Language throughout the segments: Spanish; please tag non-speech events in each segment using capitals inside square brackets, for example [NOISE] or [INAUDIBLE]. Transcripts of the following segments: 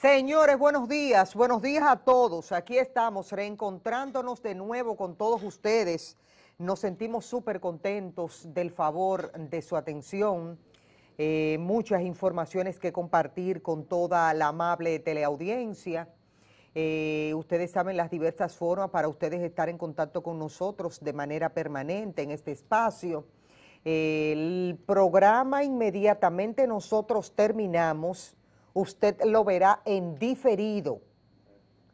Señores, buenos días, buenos días a todos. Aquí estamos reencontrándonos de nuevo con todos ustedes. Nos sentimos súper contentos del favor de su atención. Eh, muchas informaciones que compartir con toda la amable teleaudiencia. Eh, ustedes saben las diversas formas para ustedes estar en contacto con nosotros de manera permanente en este espacio. el programa inmediatamente nosotros terminamos usted lo verá en diferido.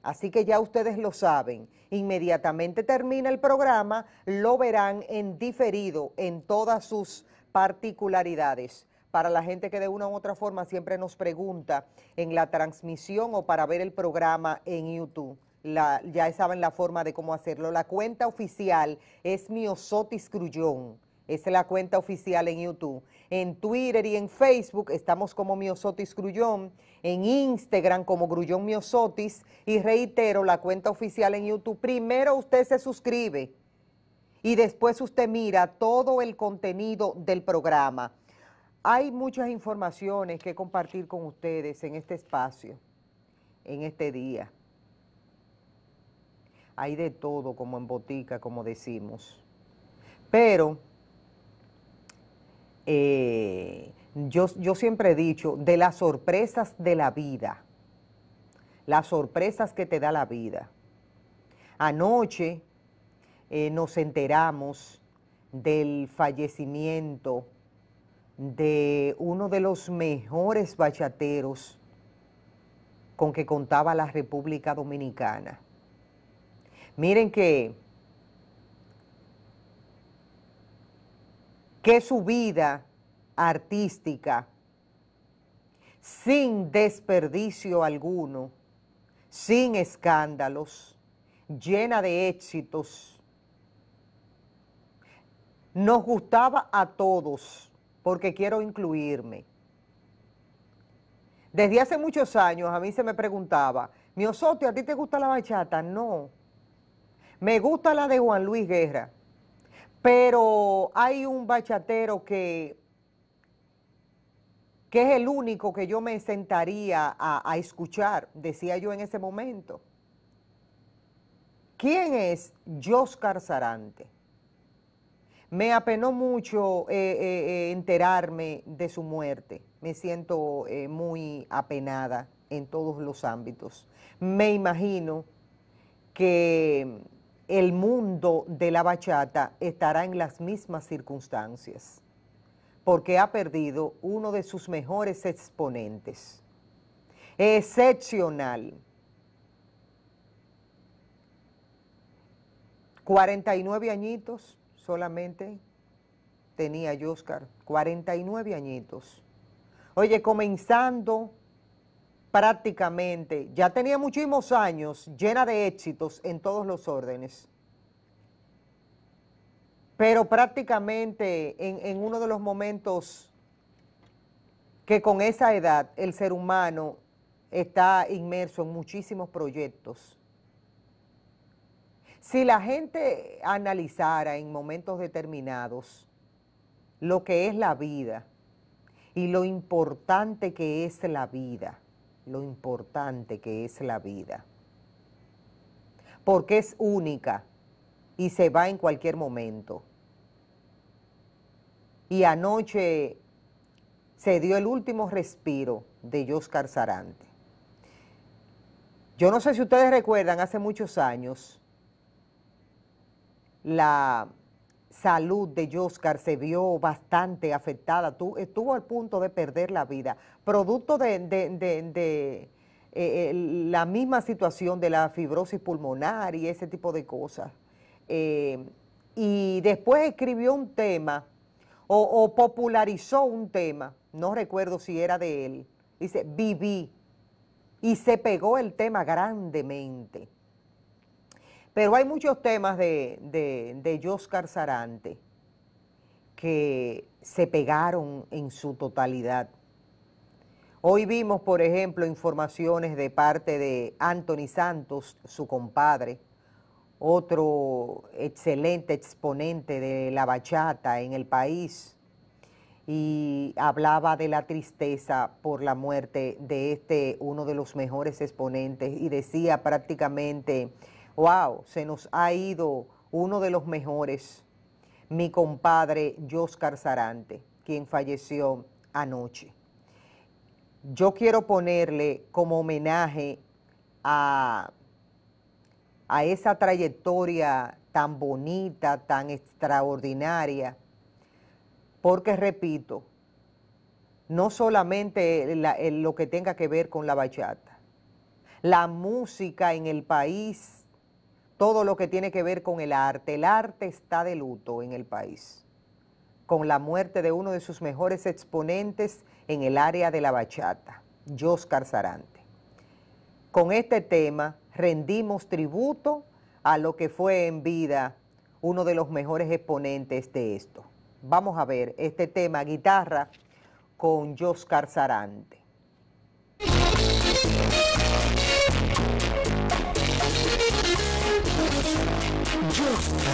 Así que ya ustedes lo saben. Inmediatamente termina el programa, lo verán en diferido en todas sus particularidades. Para la gente que de una u otra forma siempre nos pregunta en la transmisión o para ver el programa en YouTube. ya saben la forma de cómo hacerlo. La cuenta oficial es Miosotis Crullón. Esa es la cuenta oficial en YouTube en Twitter y en Facebook, estamos como Miosotis Grullón, en Instagram como Grullón Miosotis y reitero la cuenta oficial en YouTube. Primero usted se suscribe y después usted mira todo el contenido del programa. Hay muchas informaciones que compartir con ustedes en este espacio, en este día. Hay de todo como en botica, como decimos. Pero eh, yo, siempre he dicho, de las sorpresas de la vida, las sorpresas que te da la vida. Anoche eh, nos enteramos del fallecimiento de uno de los mejores bachateros con que contaba la República Dominicana. Miren que que su vida artística, sin desperdicio alguno, sin escándalos, llena de éxitos, nos gustaba a todos, porque quiero incluirme. Desde hace muchos años a mí se me preguntaba, Miosote, ¿a ti te gusta la bachata? No. Me gusta la de Juan Luis Guerra. Pero hay un bachatero que, que es el único que yo me sentaría a, escuchar, decía yo en ese momento. ¿Quién es Joscar Sarante? Me apenó mucho eh, eh, eh, enterarme de su muerte. Me siento muy apenada en todos los ámbitos. Me imagino que el mundo de la bachata estará en las mismas circunstancias, porque ha perdido uno de sus mejores exponentes. Excepcional. 49 añitos solamente tenía Yoscar, 49 añitos. Oye, comenzando prácticamente. Ya tenía muchísimos años llena de éxitos en todos los órdenes. Pero prácticamente en, uno de los momentos que con esa edad el ser humano está inmerso en muchísimos proyectos. Si la gente analizara en momentos determinados lo que es la vida y lo importante que es la vida, lo importante que es la vida. Porque es única y se va en cualquier momento. Y anoche se dio el último respiro de Yoscar Sarante. Yo no sé si ustedes recuerdan, hace muchos años, la salud de Yoscar se vio bastante afectada, estuvo al punto de perder la vida, producto de, de, eh, la misma situación de la fibrosis pulmonar y ese tipo de cosas. Eh, y después escribió un tema o, o, popularizó un tema, no recuerdo si era de él, dice, viví, y se pegó el tema grandemente. Pero hay muchos temas de, de, de Sarante que se pegaron en su totalidad. Hoy vimos, por ejemplo, informaciones de parte de Anthony Santos, su compadre, otro excelente exponente de la bachata en el país, y hablaba de la tristeza por la muerte de este, uno de los mejores exponentes, y decía prácticamente wow, se nos ha ido uno de los mejores, mi compadre Joscar Zarante, quien falleció anoche. Yo quiero ponerle como homenaje a, esa trayectoria tan bonita, tan extraordinaria, porque repito, no solamente lo que tenga que ver con la bachata, la música en el país todo lo que tiene que ver con el arte. El arte está de luto en el país, con la muerte de uno de sus mejores exponentes en el área de la bachata, Joscar Sarante. Con este tema rendimos tributo a lo que fue en vida uno de los mejores exponentes de esto. Vamos a ver este tema, guitarra, con Joscar Sarante.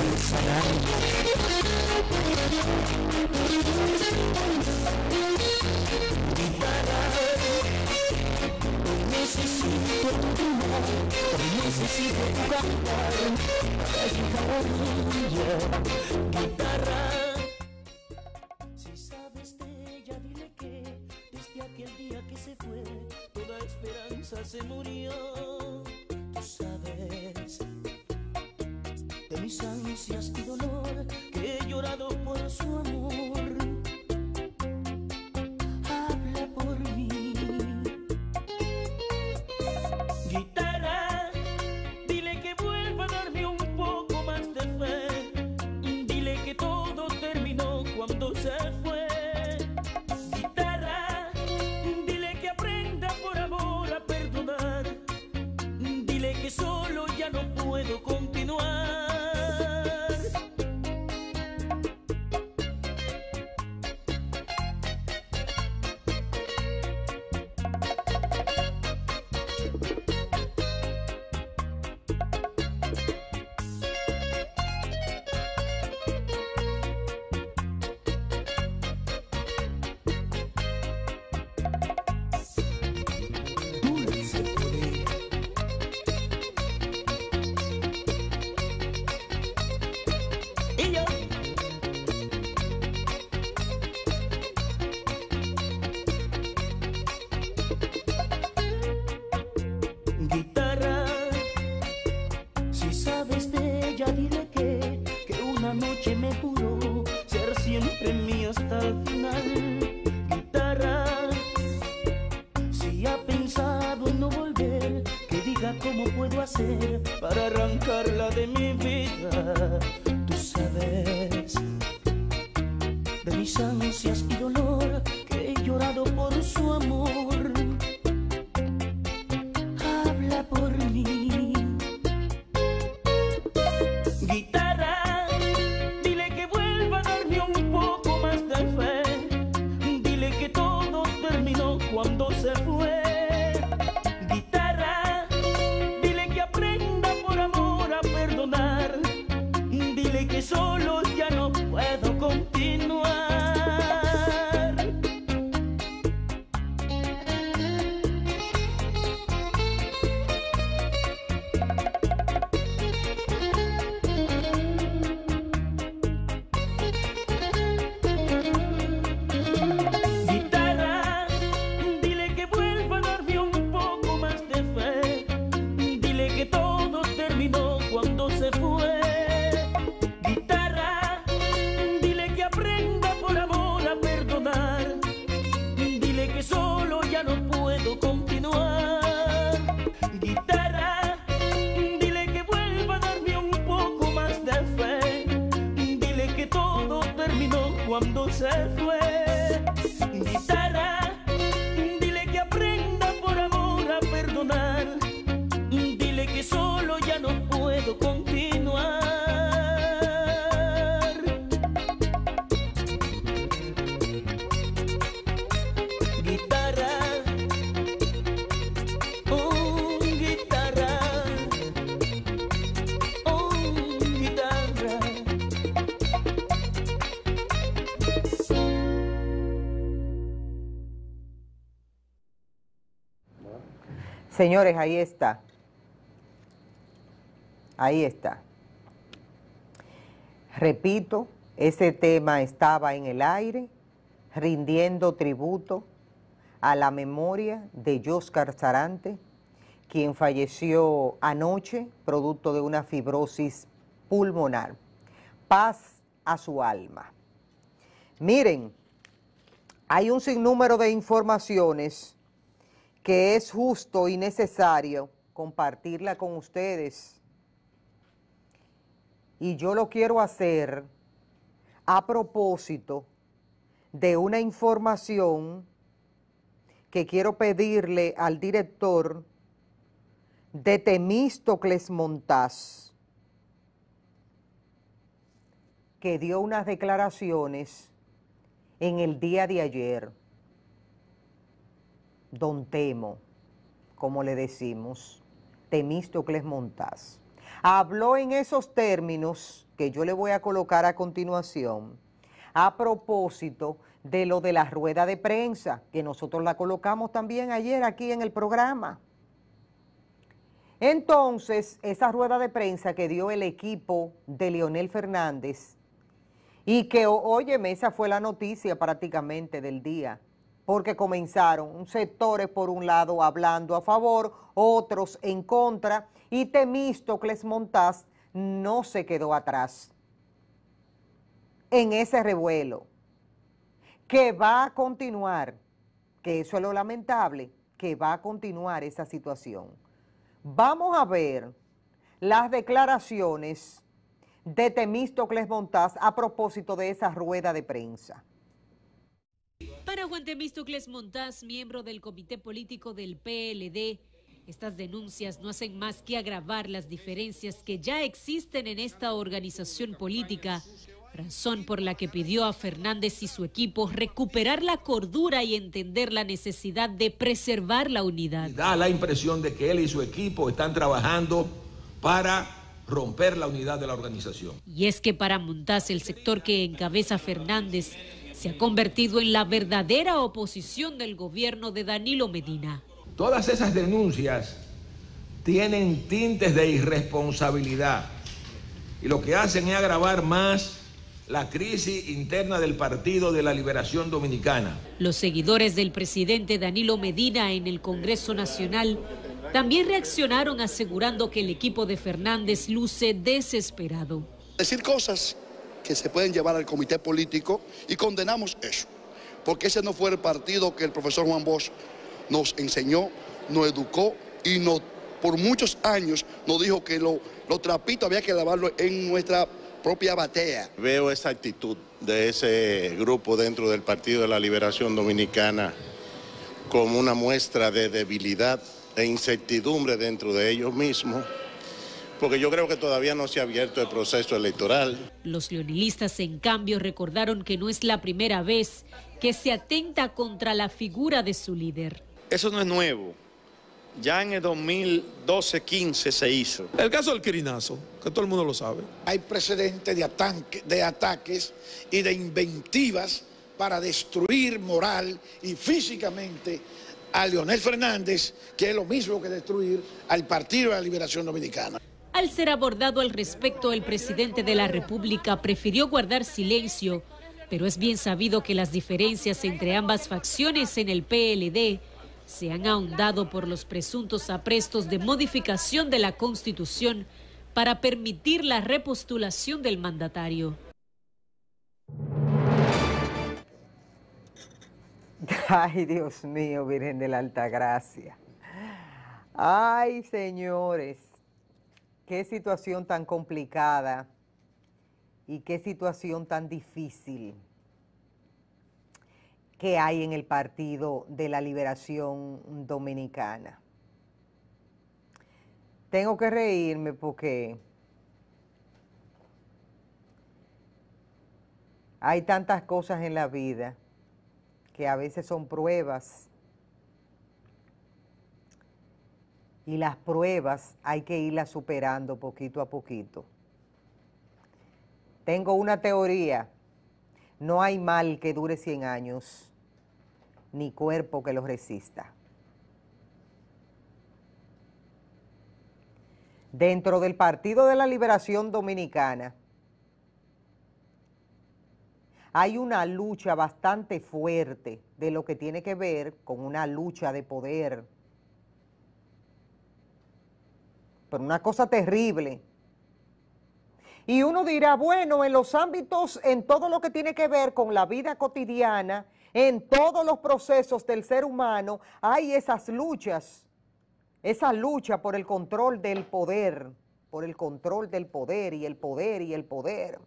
Quintana, necesito tu amor, necesito tu amor, necesito tu amor, necesito tu amor, quintana Si sabes de ya dile que desde aquel día que se fue toda esperanza se murió mis ansias y dolor, que he llorado por su amor. myself Señores, ahí está. Ahí está. Repito, ese tema estaba en el aire, rindiendo tributo a la memoria de Joscar Zarante, quien falleció anoche producto de una fibrosis pulmonar. Paz a su alma. Miren, hay un sinnúmero de informaciones que es justo y necesario compartirla con ustedes. Y yo lo quiero hacer a propósito de una información que quiero pedirle al director de Temístocles Montás, que dio unas declaraciones en el día de ayer don Temo, como le decimos, Temístocles Montaz, habló en esos términos que yo le voy a colocar a continuación a propósito de lo de la rueda de prensa, que nosotros la colocamos también ayer aquí en el programa. Entonces, esa rueda de prensa que dio el equipo de Leonel Fernández y que, óyeme, esa fue la noticia prácticamente del día, porque comenzaron sectores por un lado hablando a favor, otros en contra, y Temístocles Montaz no se quedó atrás en ese revuelo, que va a continuar, que eso es lo lamentable, que va a continuar esa situación. Vamos a ver las declaraciones de Temístocles Montaz a propósito de esa rueda de prensa. Juan Temístocles Montás, miembro del Comité Político del PLD, estas denuncias no hacen más que agravar las diferencias que ya existen en esta organización política, razón por la que pidió a Fernández y su equipo recuperar la cordura y entender la necesidad de preservar la unidad. Da la impresión de que él y su equipo están trabajando para romper la unidad de la organización. Y es que para Montás, el sector que encabeza Fernández, se ha convertido en la verdadera oposición del gobierno de Danilo Medina. Todas esas denuncias tienen tintes de irresponsabilidad y lo que hacen es agravar más la crisis interna del Partido de la Liberación Dominicana. Los seguidores del presidente Danilo Medina en el Congreso Nacional también reaccionaron asegurando que el equipo de Fernández luce desesperado. Decir cosas que se pueden llevar al comité político y condenamos eso, porque ese no fue el partido que el profesor Juan Bosch nos enseñó, nos educó y por muchos años nos dijo que los lo trapito había que lavarlo en nuestra propia batea. Veo esa actitud de ese grupo dentro del Partido de la Liberación Dominicana como una muestra de debilidad e incertidumbre dentro de ellos mismos porque yo creo que todavía no se ha abierto el proceso electoral. Los leonilistas, en cambio, recordaron que no es la primera vez que se atenta contra la figura de su líder. Eso no es nuevo. Ya en el 2012-15 se hizo. El caso del Quirinazo, que todo el mundo lo sabe. Hay precedentes de, de ataques y de inventivas para destruir moral y físicamente a Leonel Fernández, que es lo mismo que destruir al Partido de la Liberación Dominicana. Al ser abordado al respecto, el presidente de la República prefirió guardar silencio, pero es bien sabido que las diferencias entre ambas facciones en el PLD se han ahondado por los presuntos aprestos de modificación de la Constitución para permitir la repostulación del mandatario. [LAUGHS] Ay, Dios mío, Virgen de la Altagracia. Ay, señores. Qué situación tan complicada y qué situación tan difícil que hay en el Partido de la Liberación Dominicana. Tengo que reírme porque hay tantas cosas en la vida que a veces son pruebas y las pruebas hay que irlas superando poquito a poquito. Tengo una teoría, no hay mal que dure 100 años, ni cuerpo que los resista. Dentro del Partido de la Liberación Dominicana hay una lucha bastante fuerte de lo que tiene que ver con una lucha de poder pero una cosa terrible. Y uno dirá, bueno, en los ámbitos, en todo lo que tiene que ver con la vida cotidiana, en todos los procesos del ser humano, hay esas luchas, esa lucha por el control del poder, por el control del poder y el poder y el poder.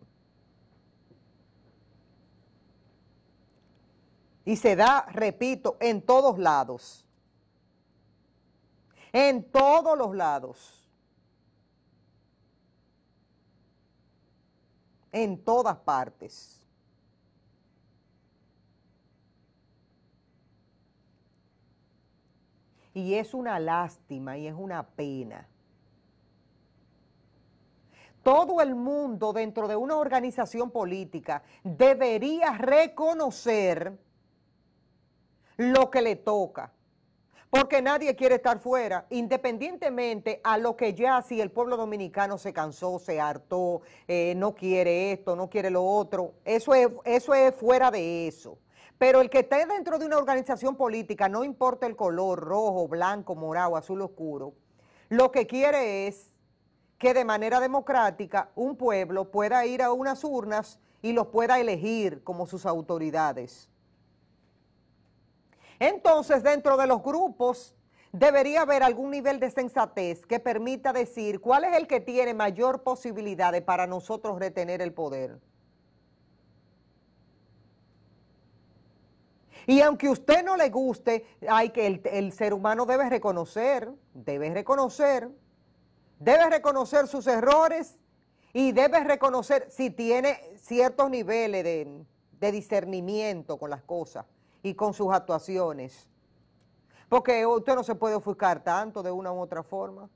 Y se da, repito, en todos lados. En todos los lados. en todas partes. Y es una lástima y es una pena. Todo el mundo dentro de una organización política debería reconocer lo que le toca porque nadie quiere estar fuera, independientemente a lo que ya si el pueblo dominicano se cansó, se hartó, eh, no quiere esto, no quiere lo otro, eso es, eso es fuera de eso. Pero el que esté dentro de una organización política, no importa el color, rojo, blanco, morado, azul oscuro, lo que quiere es que de manera democrática un pueblo pueda ir a unas urnas y los pueda elegir como sus autoridades. Entonces, dentro de los grupos debería haber algún nivel de sensatez que permita decir cuál es el que tiene mayor posibilidad de para nosotros retener el poder. Y aunque a usted no le guste, hay que el, ser humano debe reconocer, debe reconocer, debe reconocer sus errores y debe reconocer si tiene ciertos niveles de discernimiento con las cosas y con sus actuaciones. Porque usted no se puede ofuscar tanto de una u otra forma.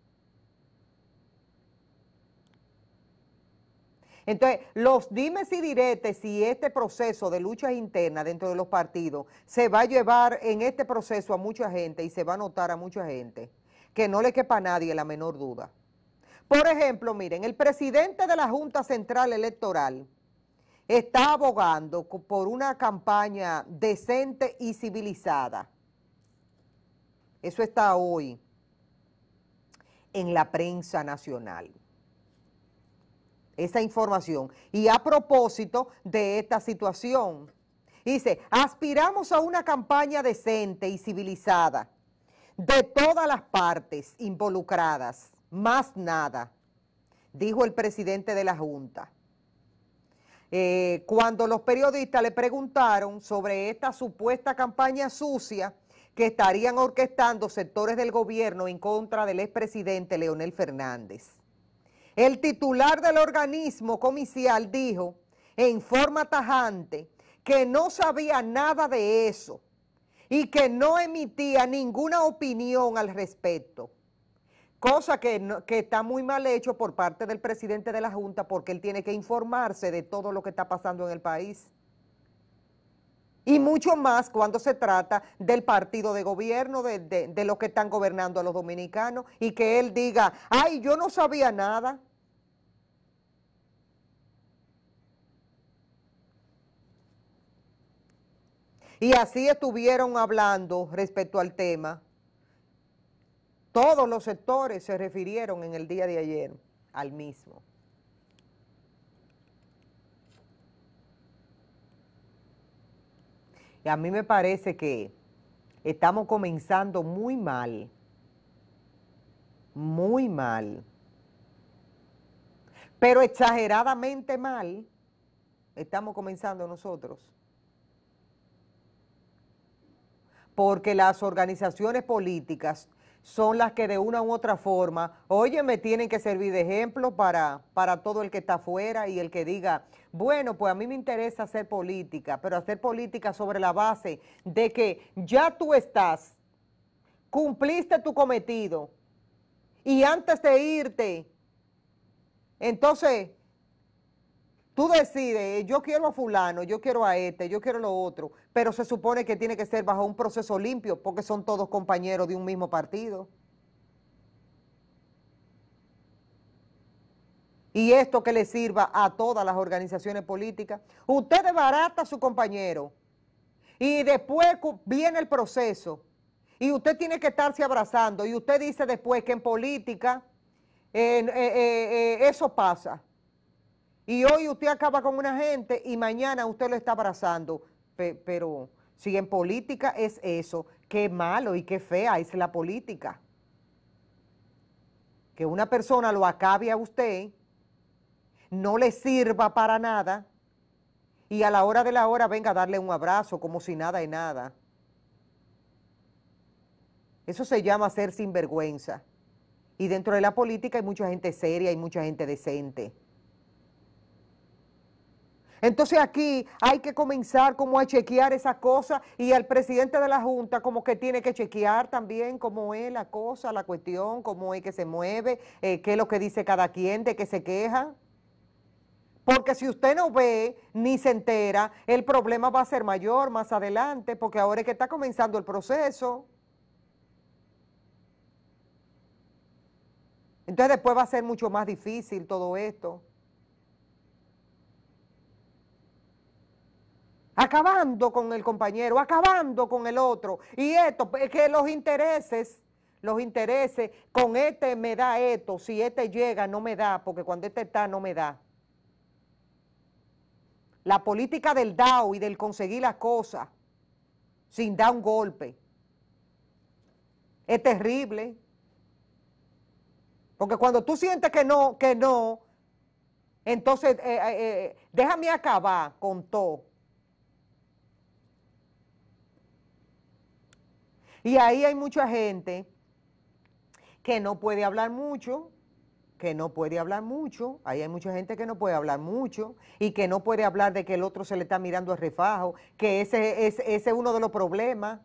Entonces, los dimes y diretes si este proceso de lucha interna dentro de los partidos se va a llevar en este proceso a mucha gente y se va a notar a mucha gente, que no le quepa a nadie la menor duda. Por ejemplo, miren, el presidente de la Junta Central Electoral, está abogando por una campaña decente y civilizada. Eso está hoy en la prensa nacional. Esa información. Y a propósito de esta situación, dice, aspiramos a una campaña decente y civilizada de todas las partes involucradas, más nada, dijo el presidente de la Junta. Eh, cuando los periodistas le preguntaron sobre esta supuesta campaña sucia que estarían orquestando sectores del gobierno en contra del expresidente Leonel Fernández. El titular del organismo comicial dijo en forma tajante que no sabía nada de eso y que no emitía ninguna opinión al respecto. Cosa que, está muy mal hecho por parte del presidente de la Junta porque él tiene que informarse de todo lo que está pasando en el país. Y mucho más cuando se trata del partido de gobierno, de, de, de los que están gobernando a los dominicanos, y que él diga, ay, yo no sabía nada. Y así estuvieron hablando respecto al tema todos los sectores se refirieron en el día de ayer al mismo. Y a mí me parece que estamos comenzando muy mal, muy mal, pero exageradamente mal estamos comenzando nosotros. Porque las organizaciones políticas son las que de una u otra forma, oye, me tienen que servir de ejemplo para, para todo el que está afuera y el que diga, bueno, pues a mí me interesa hacer política, pero hacer política sobre la base de que ya tú estás, cumpliste tu cometido y antes de irte, entonces Tú decides, yo quiero a fulano, yo quiero a este, yo quiero lo otro, pero se supone que tiene que ser bajo un proceso limpio porque son todos compañeros de un mismo partido. Y esto que le sirva a todas las organizaciones políticas. Usted desbarata a su compañero y después viene el proceso y usted tiene que estarse abrazando y usted dice después que en política eh, eh, eh, eso pasa. Y hoy usted acaba con una gente y mañana usted lo está abrazando. pero si en política es eso, qué malo y qué fea es la política. Que una persona lo acabe a usted, no le sirva para nada y a la hora de la hora venga a darle un abrazo como si nada y nada. Eso se llama ser sinvergüenza. Y dentro de la política hay mucha gente seria, y mucha gente decente. Entonces aquí hay que comenzar como a chequear esas cosas y el presidente de la Junta como que tiene que chequear también cómo es la cosa, la cuestión, cómo es que se mueve, eh, qué es lo que dice cada quien, de qué se queja. Porque si usted no ve ni se entera, el problema va a ser mayor más adelante, porque ahora es que está comenzando el proceso. Entonces después va a ser mucho más difícil todo esto. acabando con el compañero, acabando con el otro. Y esto, pues, que los intereses, los intereses, con este me da esto, si este llega no me da, porque cuando este está no me da. La política del DAO y del conseguir las cosas sin dar un golpe es terrible. Porque cuando tú sientes que no, que no, entonces eh, eh, eh, déjame acabar con todo Y ahí hay mucha gente que no puede hablar mucho, que no puede hablar mucho, ahí hay mucha gente que no puede hablar mucho y que no puede hablar de que el otro se le está mirando a refajo, que ese es uno de los problemas.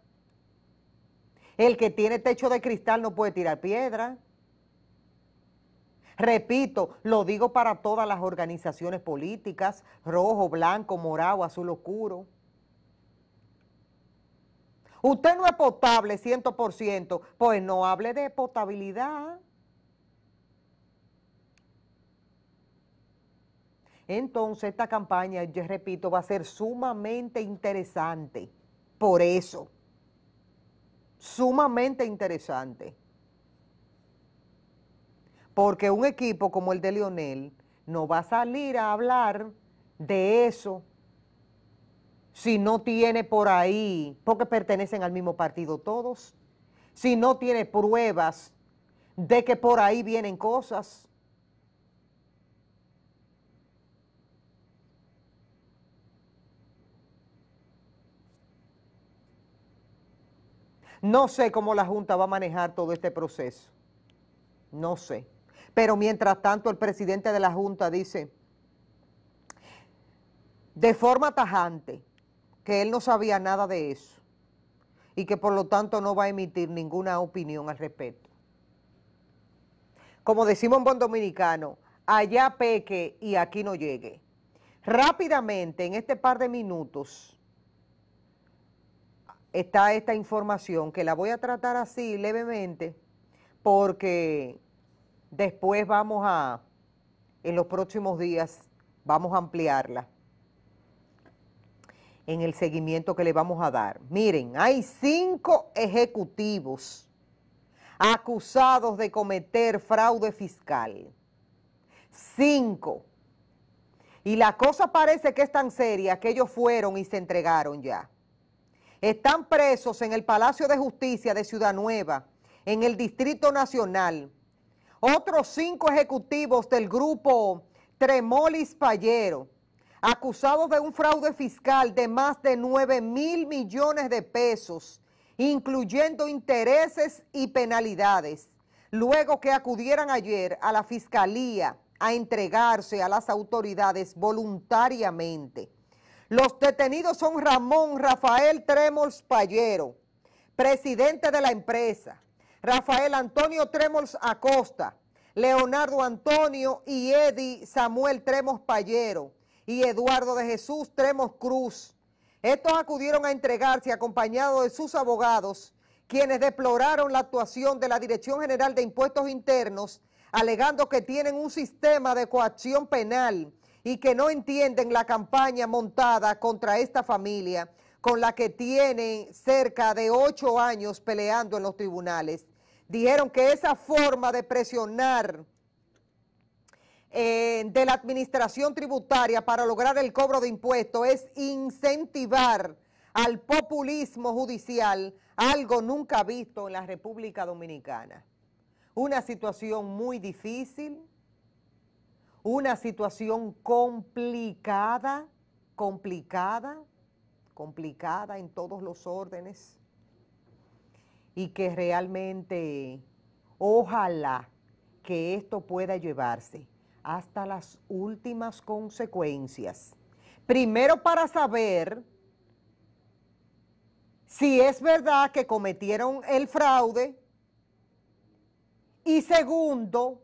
El que tiene techo de cristal no puede tirar piedra. Repito, lo digo para todas las organizaciones políticas, rojo, blanco, morado, azul oscuro. Usted no es potable 100%, pues no hable de potabilidad. Entonces esta campaña, yo repito, va a ser sumamente interesante. Por eso, sumamente interesante. Porque un equipo como el de Lionel no va a salir a hablar de eso si no tiene por ahí, porque pertenecen al mismo partido todos, si no tiene pruebas de que por ahí vienen cosas. No sé cómo la Junta va a manejar todo este proceso, no sé. Pero mientras tanto el presidente de la Junta dice, de forma tajante, que él no sabía nada de eso y que por lo tanto no va a emitir ninguna opinión al respecto. Como decimos en buen dominicano, allá peque y aquí no llegue. Rápidamente, en este par de minutos, está esta información que la voy a tratar así levemente porque después vamos a, en los próximos días, vamos a ampliarla en el seguimiento que le vamos a dar. Miren, hay cinco ejecutivos acusados de cometer fraude fiscal. Cinco. Y la cosa parece que es tan seria que ellos fueron y se entregaron ya. Están presos en el Palacio de Justicia de Ciudad Nueva, en el Distrito Nacional. Otros cinco ejecutivos del grupo Tremolis Payero, acusados de un fraude fiscal de más de 9 mil millones de pesos, incluyendo intereses y penalidades, luego que acudieran ayer a la Fiscalía a entregarse a las autoridades voluntariamente. Los detenidos son Ramón Rafael Tremors Payero, presidente de la empresa, Rafael Antonio Tremors Acosta, Leonardo Antonio y Eddie Samuel Tremos Payero, y Eduardo de Jesús Tremos Cruz. Estos acudieron a entregarse acompañados de sus abogados, quienes deploraron la actuación de la Dirección General de Impuestos Internos, alegando que tienen un sistema de coacción penal y que no entienden la campaña montada contra esta familia, con la que tienen cerca de ocho años peleando en los tribunales. Dijeron que esa forma de presionar eh, de la administración tributaria para lograr el cobro de impuestos es incentivar al populismo judicial, algo nunca visto en la República Dominicana. Una situación muy difícil, una situación complicada, complicada, complicada en todos los órdenes y que realmente ojalá que esto pueda llevarse hasta las últimas consecuencias. Primero para saber si es verdad que cometieron el fraude y segundo,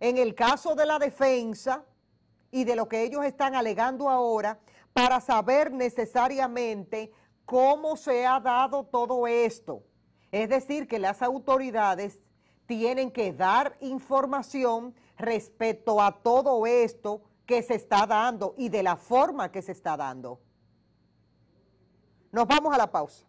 en el caso de la defensa y de lo que ellos están alegando ahora, para saber necesariamente cómo se ha dado todo esto. Es decir, que las autoridades tienen que dar información respecto a todo esto que se está dando y de la forma que se está dando. Nos vamos a la pausa.